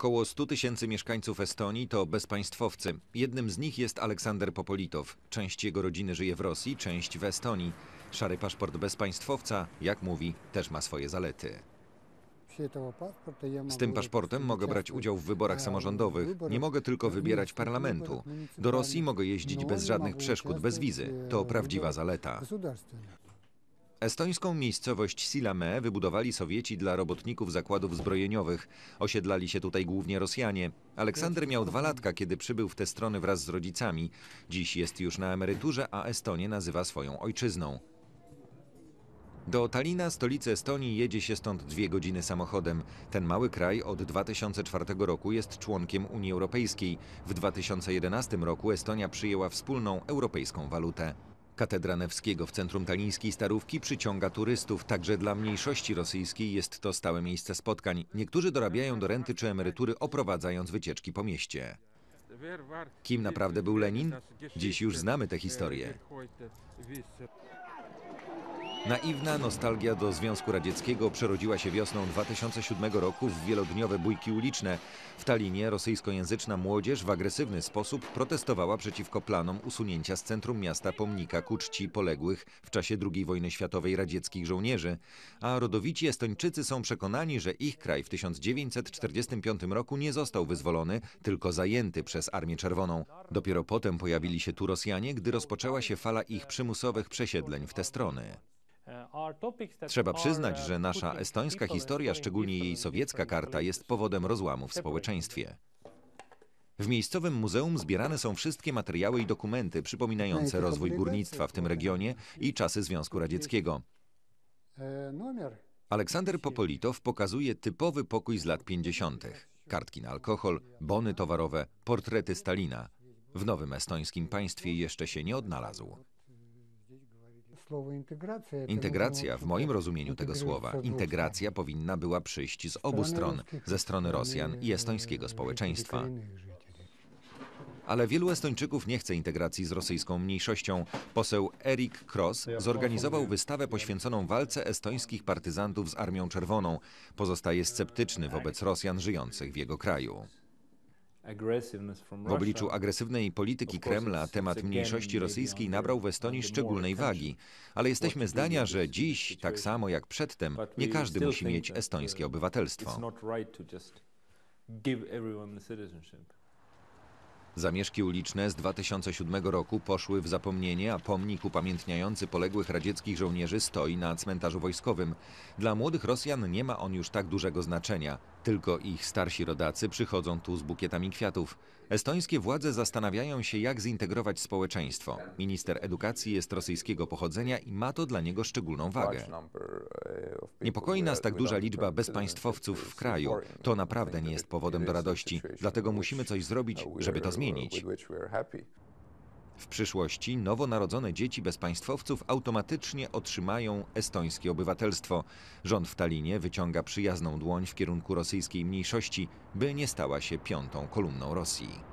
Około 100 tysięcy mieszkańców Estonii to bezpaństwowcy. Jednym z nich jest Aleksander Popolitow. Część jego rodziny żyje w Rosji, część w Estonii. Szary paszport bezpaństwowca, jak mówi, też ma swoje zalety. Z tym paszportem mogę brać udział w wyborach samorządowych. Nie mogę tylko wybierać parlamentu. Do Rosji mogę jeździć bez żadnych przeszkód, bez wizy. To prawdziwa zaleta. Estońską miejscowość Silame wybudowali Sowieci dla robotników zakładów zbrojeniowych. Osiedlali się tutaj głównie Rosjanie. Aleksander miał dwa latka, kiedy przybył w te strony wraz z rodzicami. Dziś jest już na emeryturze, a Estonię nazywa swoją ojczyzną. Do Talina, stolicy Estonii, jedzie się stąd dwie godziny samochodem. Ten mały kraj od 2004 roku jest członkiem Unii Europejskiej. W 2011 roku Estonia przyjęła wspólną europejską walutę. Katedra Newskiego w centrum talińskiej Starówki przyciąga turystów. Także dla mniejszości rosyjskiej jest to stałe miejsce spotkań. Niektórzy dorabiają do renty czy emerytury oprowadzając wycieczki po mieście. Kim naprawdę był Lenin? Dziś już znamy tę historię. Naiwna nostalgia do Związku Radzieckiego przerodziła się wiosną 2007 roku w wielodniowe bójki uliczne. W Talinie rosyjskojęzyczna młodzież w agresywny sposób protestowała przeciwko planom usunięcia z centrum miasta pomnika ku czci poległych w czasie II wojny światowej radzieckich żołnierzy, a rodowici Estończycy są przekonani, że ich kraj w 1945 roku nie został wyzwolony, tylko zajęty przez Armię Czerwoną. Dopiero potem pojawili się tu Rosjanie, gdy rozpoczęła się fala ich przymusowych przesiedleń w te strony. E, Trzeba przyznać, e, że nasza estońska historia, szczególnie jej sowiecka karta, jest powodem rozłamu w społeczeństwie. W miejscowym muzeum zbierane są wszystkie materiały i dokumenty przypominające rozwój górnictwa w tym regionie i czasy Związku Radzieckiego. E, Aleksander Popolitow pokazuje typowy pokój z lat 50. Kartki na alkohol, bony towarowe, portrety Stalina. W nowym estońskim państwie jeszcze się nie odnalazł. Integracja w moim rozumieniu tego słowa, integracja powinna była przyjść z obu stron, ze strony Rosjan i estońskiego społeczeństwa. Ale wielu Estończyków nie chce integracji z rosyjską mniejszością. Poseł Erik Kross zorganizował wystawę poświęconą walce estońskich partyzantów z Armią Czerwoną. Pozostaje sceptyczny wobec Rosjan żyjących w jego kraju. W obliczu agresywnej polityki Kremla temat mniejszości rosyjskiej nabrał w Estonii szczególnej wagi, ale jesteśmy zdania, że dziś, tak samo jak przedtem, nie każdy musi mieć estońskie uh, obywatelstwo. Zamieszki uliczne z 2007 roku poszły w zapomnienie, a pomnik upamiętniający poległych radzieckich żołnierzy stoi na cmentarzu wojskowym. Dla młodych Rosjan nie ma on już tak dużego znaczenia. Tylko ich starsi rodacy przychodzą tu z bukietami kwiatów. Estońskie władze zastanawiają się, jak zintegrować społeczeństwo. Minister edukacji jest rosyjskiego pochodzenia i ma to dla niego szczególną wagę. Niepokoi nas tak duża liczba bezpaństwowców w kraju. To naprawdę nie jest powodem do radości, dlatego musimy coś zrobić, żeby to zmienić. W przyszłości nowonarodzone dzieci bezpaństwowców automatycznie otrzymają estońskie obywatelstwo. Rząd w Talinie wyciąga przyjazną dłoń w kierunku rosyjskiej mniejszości, by nie stała się piątą kolumną Rosji.